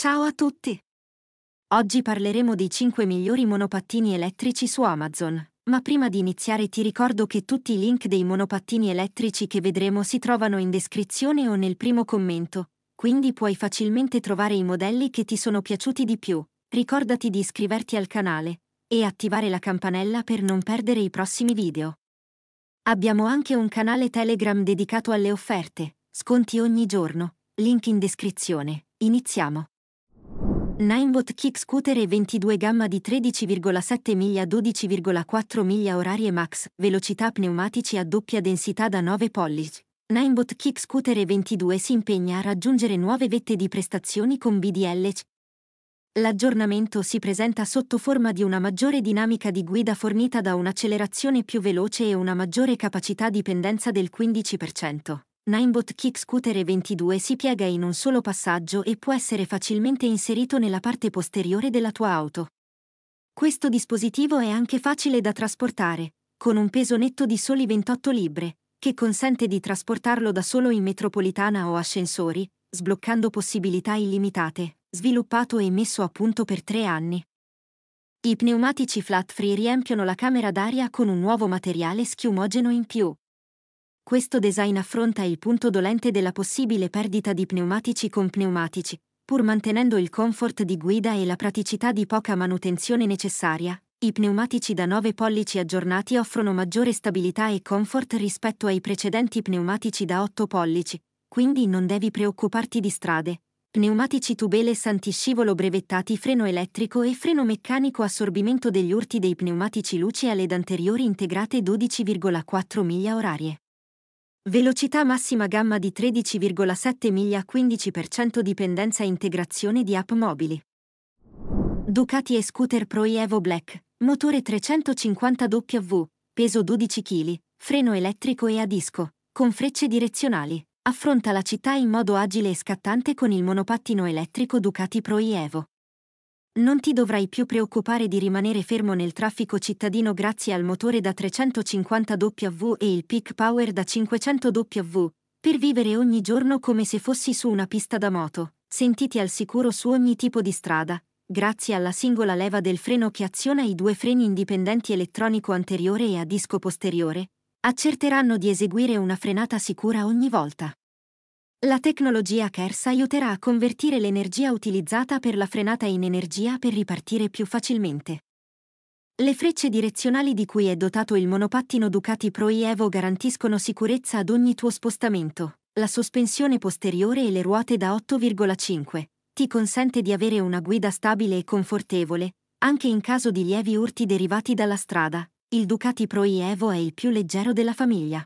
Ciao a tutti! Oggi parleremo dei 5 migliori monopattini elettrici su Amazon, ma prima di iniziare ti ricordo che tutti i link dei monopattini elettrici che vedremo si trovano in descrizione o nel primo commento, quindi puoi facilmente trovare i modelli che ti sono piaciuti di più. Ricordati di iscriverti al canale e attivare la campanella per non perdere i prossimi video. Abbiamo anche un canale Telegram dedicato alle offerte, sconti ogni giorno, link in descrizione. Iniziamo! Ninebot Kick Scooter e 22 gamma di 13,7 miglia 12,4 miglia orarie max, velocità pneumatici a doppia densità da 9 pollici. Ninebot Kick Scooter e 22 si impegna a raggiungere nuove vette di prestazioni con BDL. L'aggiornamento si presenta sotto forma di una maggiore dinamica di guida fornita da un'accelerazione più veloce e una maggiore capacità di pendenza del 15%. Ninebot Kick Scooter E22 si piega in un solo passaggio e può essere facilmente inserito nella parte posteriore della tua auto. Questo dispositivo è anche facile da trasportare, con un peso netto di soli 28 libbre, che consente di trasportarlo da solo in metropolitana o ascensori, sbloccando possibilità illimitate, sviluppato e messo a punto per tre anni. I pneumatici flat free riempiono la camera d'aria con un nuovo materiale schiumogeno in più, questo design affronta il punto dolente della possibile perdita di pneumatici con pneumatici, pur mantenendo il comfort di guida e la praticità di poca manutenzione necessaria. I pneumatici da 9 pollici aggiornati offrono maggiore stabilità e comfort rispetto ai precedenti pneumatici da 8 pollici, quindi non devi preoccuparti di strade. Pneumatici tubele antiscivolo brevettati freno elettrico e freno meccanico assorbimento degli urti dei pneumatici luce alle anteriori integrate 12,4 miglia orarie. Velocità massima gamma di 13,7 miglia 15% dipendenza integrazione di app mobili. Ducati e scooter Pro Evo Black, motore 350W, peso 12 kg, freno elettrico e a disco, con frecce direzionali. Affronta la città in modo agile e scattante con il monopattino elettrico Ducati Pro Evo non ti dovrai più preoccupare di rimanere fermo nel traffico cittadino grazie al motore da 350 W e il peak power da 500 W, per vivere ogni giorno come se fossi su una pista da moto, sentiti al sicuro su ogni tipo di strada, grazie alla singola leva del freno che aziona i due freni indipendenti elettronico anteriore e a disco posteriore, accerteranno di eseguire una frenata sicura ogni volta. La tecnologia KERS aiuterà a convertire l'energia utilizzata per la frenata in energia per ripartire più facilmente. Le frecce direzionali di cui è dotato il monopattino Ducati Pro Evo garantiscono sicurezza ad ogni tuo spostamento. La sospensione posteriore e le ruote da 8,5 ti consente di avere una guida stabile e confortevole, anche in caso di lievi urti derivati dalla strada. Il Ducati Pro Evo è il più leggero della famiglia.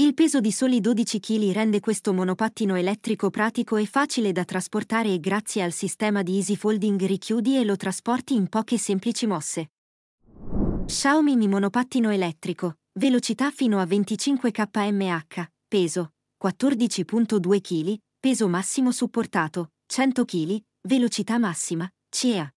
Il peso di soli 12 kg rende questo monopattino elettrico pratico e facile da trasportare e grazie al sistema di Easy Folding richiudi e lo trasporti in poche semplici mosse. Xiaomi Mi monopattino elettrico, velocità fino a 25 kmh, peso 14.2 kg, peso massimo supportato 100 kg, velocità massima CEA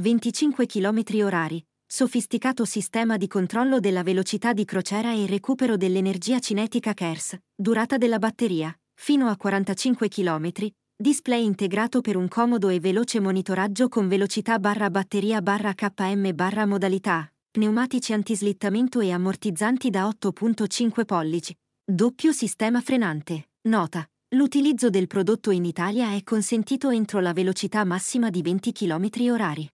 25 km orari, sofisticato sistema di controllo della velocità di crociera e recupero dell'energia cinetica KERS, durata della batteria, fino a 45 km, display integrato per un comodo e veloce monitoraggio con velocità barra batteria barra KM barra modalità, pneumatici antislittamento e ammortizzanti da 8.5 pollici, doppio sistema frenante. Nota. L'utilizzo del prodotto in Italia è consentito entro la velocità massima di 20 km orari.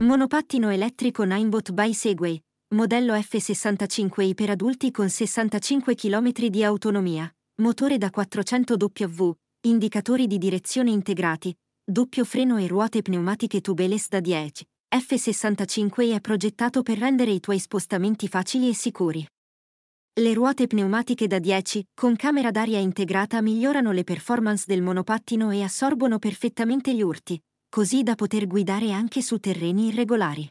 Monopattino elettrico Ninebot by Segway, modello F65i per adulti con 65 km di autonomia, motore da 400 W, indicatori di direzione integrati, doppio freno e ruote pneumatiche tubeless da 10. F65 i è progettato per rendere i tuoi spostamenti facili e sicuri. Le ruote pneumatiche da 10, con camera d'aria integrata, migliorano le performance del monopattino e assorbono perfettamente gli urti, così da poter guidare anche su terreni irregolari.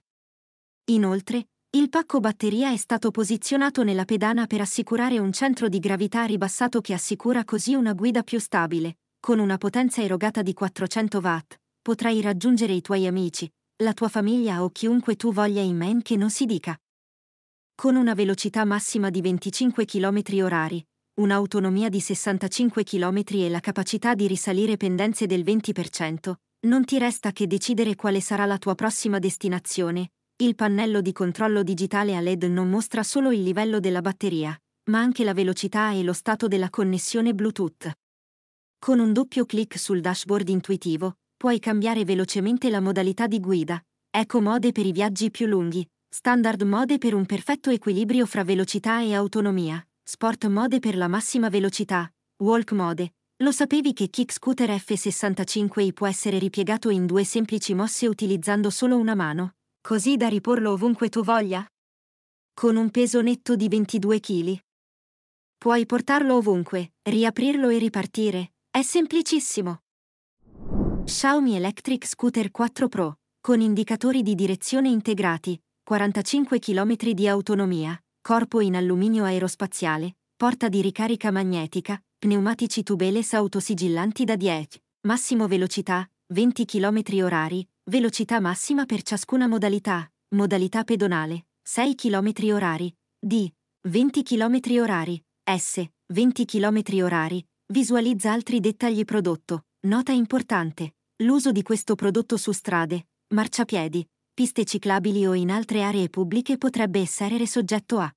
Inoltre, il pacco batteria è stato posizionato nella pedana per assicurare un centro di gravità ribassato che assicura così una guida più stabile. Con una potenza erogata di 400 watt, potrai raggiungere i tuoi amici, la tua famiglia o chiunque tu voglia in men che non si dica. Con una velocità massima di 25 km h un'autonomia di 65 km e la capacità di risalire pendenze del 20%, non ti resta che decidere quale sarà la tua prossima destinazione. Il pannello di controllo digitale a LED non mostra solo il livello della batteria, ma anche la velocità e lo stato della connessione Bluetooth. Con un doppio clic sul dashboard intuitivo, puoi cambiare velocemente la modalità di guida, eco mode per i viaggi più lunghi, standard mode per un perfetto equilibrio fra velocità e autonomia, sport mode per la massima velocità, walk mode, lo sapevi che Kick Scooter F65i può essere ripiegato in due semplici mosse utilizzando solo una mano, così da riporlo ovunque tu voglia? Con un peso netto di 22 kg. Puoi portarlo ovunque, riaprirlo e ripartire. È semplicissimo. Xiaomi Electric Scooter 4 Pro, con indicatori di direzione integrati, 45 km di autonomia, corpo in alluminio aerospaziale, porta di ricarica magnetica, pneumatici tubeless autosigillanti da 10, massimo velocità, 20 km orari, velocità massima per ciascuna modalità, modalità pedonale, 6 km orari, D, 20 km orari, S, 20 km orari, visualizza altri dettagli prodotto, nota importante, l'uso di questo prodotto su strade, marciapiedi, piste ciclabili o in altre aree pubbliche potrebbe essere soggetto a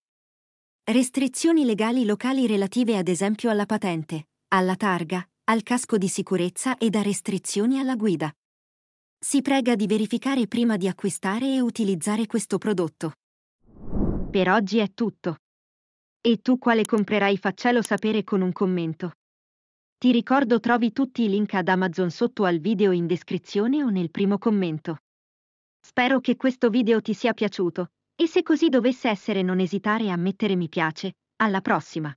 Restrizioni legali locali relative ad esempio alla patente, alla targa, al casco di sicurezza e da restrizioni alla guida. Si prega di verificare prima di acquistare e utilizzare questo prodotto. Per oggi è tutto. E tu quale comprerai faccelo sapere con un commento. Ti ricordo trovi tutti i link ad Amazon sotto al video in descrizione o nel primo commento. Spero che questo video ti sia piaciuto e se così dovesse essere non esitare a mettere mi piace, alla prossima.